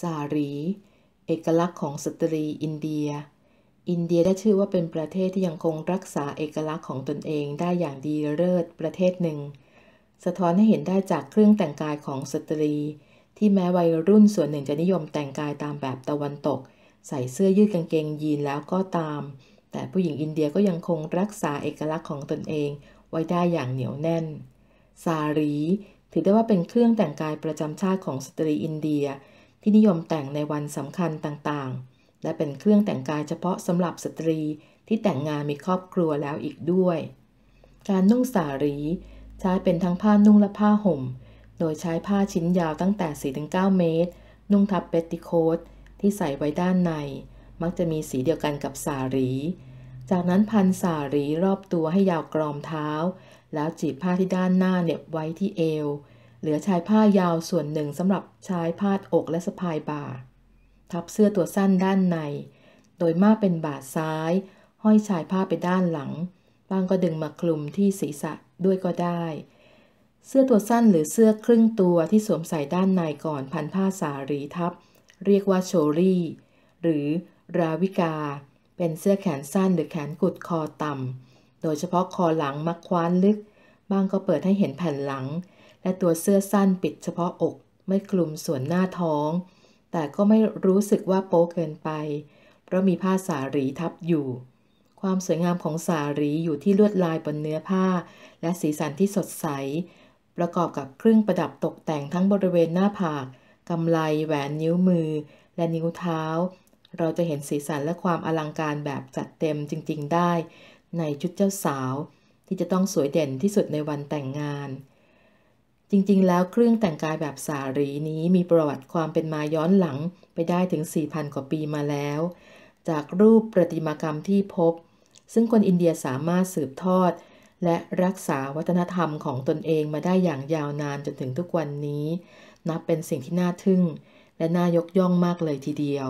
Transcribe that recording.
สารี เอกลักษณ์ของสตรีอินเดีย อินเดียได้ชื่อว่าเป็นประเทศที่ยังคงรักษาเอกลักษณ์ของตนเองได้อย่างดีเลิศประเทศหนึ่ง สะท้อนให้เห็นได้จากเครื่องแต่งกายของสตรี ที่แม้วัยรุ่นส่วนหนึ่งจะนิยมแต่งกายตามแบบตะวันตก ใส่เสื้อยืดกางเกงยีนแล้วก็ตาม แต่ผู้หญิงอินเดียก็ยังคงรักษาเอกลักษณ์ของตนเอง ไว้ได้อย่างเหนียวแน่นสารี ถือได้ว่าเป็นเครื่องแต่งกายประจำชาติของสตรีอินเดียที่นิยมแต่งในวันสำคัญต่าง ๆ และเป็นเครื่องแต่งกายเฉพาะสำหรับสตรีที่แต่งงานมีครอบครัวแล้วอีกด้วย การนุ่งสารีใช้เป็นทั้งผ้านุ่งและผ้าห่ม โดยใช้ผ้าชิ้นยาวตั้งแต่4-9เมตร นุ่งทับเปติโคตที่ใส่ไว้ด้านใน มักจะมีสีเดียวกันกับสารี จากนั้นพันสารีรอบตัวให้ยาวกรอมเท้า แล้วจีบผ้าที่ด้านหน้าเนบไว้ที่เอวเหลือชายผ้ายาวส่วนหนึ่งสำหรับชายพาดอกและสะพายบ่า ทับเสื้อตัวสั้นด้านใน โดย มาก เป็นบ่าซ้าย ห้อย ชายผ้าไปด้านหลัง บางก็ดึง มาคลุมที่ศีรษะด้วยก็ได้ เสื้อตัวสั้นหรือเสื้อครึ่งตัวที่สวมใส่ด้านในก่อนพัน ผ้าสารีทับ เรียกว่าโชรี่หรือราวิกา เป็นเสื้อแขนสั้นหรือแขนกุดคอต่ำโดยเฉพาะคอหลังมักคว้านลึกบ้างก็เปิดให้เห็นแผ่นหลังและตัวเสื้อสั้นปิดเฉพาะอกไม่คลุมส่วนหน้าท้อง แต่ก็ไม่รู้สึกว่าโป๊เกินไป เพราะมีผ้าสารีทับอยู่ ความสวยงามของสารีอยู่ที่ลวดลายบนเนื้อผ้า และสีสันที่สดใส ประกอบกับเครื่องประดับตกแต่งทั้งบริเวณหน้าผาก กำไลแหวนนิ้วมือ และนิ้วเท้า เราจะเห็นสีสันและความอลังการแบบจัดเต็มจริงๆได้ ในชุดเจ้าสาว ที่จะต้องสวยเด่นที่สุดในวันแต่งงานจริง ๆ แล้วเครื่องแต่งกายแบบสารีนี้มีประวัติความเป็นมาย้อนหลังไปได้ถึง 4,000 กว่าปีมาแล้ว จากรูปประติมากรรมที่พบ ซึ่งคนอินเดียสามารถสืบทอด และรักษาวัฒนธรรมของตนเองมาได้อย่างยาวนานจนถึงทุกวันนี้ นับเป็นสิ่งที่น่าทึ่ง และน่ายกย่องมากเลยทีเดียว